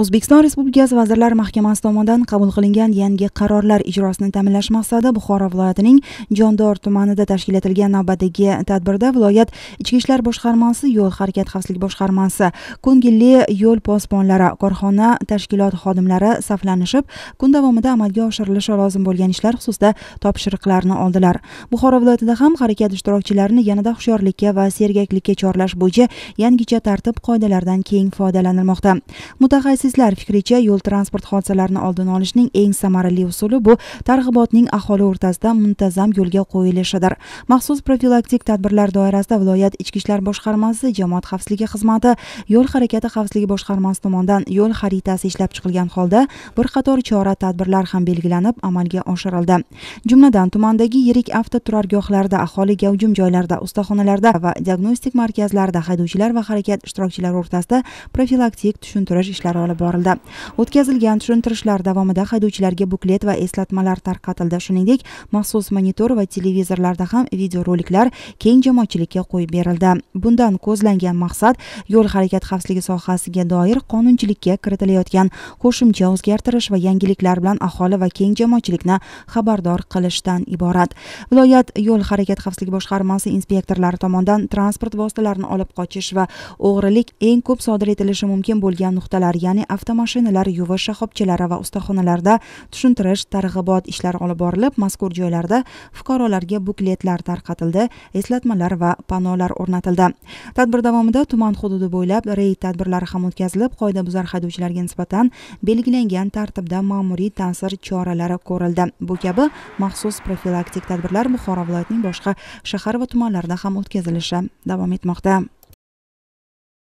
o'zbekiston respublikasi vazirlar mahkamasi tomonidan qabul qilingan yangi qarorlar ijrosini ta'minlash maqsadida buxoro viloyatining jondor tumanida tashkil etilgan navbatdagi tadbirda viloyat ichki ishlar boshqarmasi yo'l harakat xavfsizlik boshqarmasi ko'ngilli yo'l posbonlari korxona tashkilot xodimlari saflanishib kun davomida amalga oshirilishi lozim bo'lgan ishlar xususida topshiriqlarni oldilar buxoro viloyatida ham harakat ishtirokchilarini yanada hushyorlikka va sergaklikka chorlash bo'yicha yangicha tartib qoidalaridan keng foydalanilmoqda mutaxassis mutaxassislar fikricha yo'l transport hodisalarini oldini olishning eng samarali usuli bu targ'ibotning aholi o'rtasida muntazam yo'lga qo'yilishidir maxsus profilaktik tadbirlar doirasida viloyat ichki ishlar boshqarmasi jamoat xavfsizligi xizmati yo'l harakati xavfsizligi boshqarmasi tomonidan yo'l xaritasi ishlab chiqilgan holda bir qator chora tadbirlar ham belgilanib amalga oshirildi jumladan tumandagi yirik avtoturargohlarda aholi gavjum joylarda ustaxonalarda va diagnostik markazlarda haydovchilar va harakat ishtirokchilari o'rtasida profilaktik tushuntirish ishlari olib olib borildi o'tkazilgan tushuntirishlar davomida haydovchilarga buklet va eslatmalar tarqatildi shuningdek maxsus monitor va televizorlarda ham videoroliklar keng jamoatchilikka qo'yib berildi bundan ko'zlangan maqsad yo'l harakati xavfsizligi sohasiga doir qonunchilikka kiritilayotgan qo'shimcha o'zgartirish va yangiliklar bilan aholi va keng jamoatchilikni xabardor qilishdan iborat viloyat yo'l harakati xavfsizligi boshqarmasi inspektorlari tomonidan transport vositalarini olib qochish va o'g'rilik eng ko'p sodir etilishi mumkin bo'lgan nuqtalar ya'ni avtomashinalar yuvish shoxobchalari va ustaxonalarda tushuntirish targ'ibot ishlari olib borilib mazkur joylarda fuqarolarga bukletlar tarqatildi eslatmalar va panolar o'rnatildi tadbir davomida tuman hududi bo'ylab reyd tadbirlari ham o'tkazilib qoidabuzar haydovchilarga nisbatan belgilangan tartibda ma'muriy ta'sir choralari ko'rildi bu kabi maxsus profilaktik tadbirlar buxoro viloyatining boshqa shahar va tumanlarida ham o'tkazilishi davom etmoqda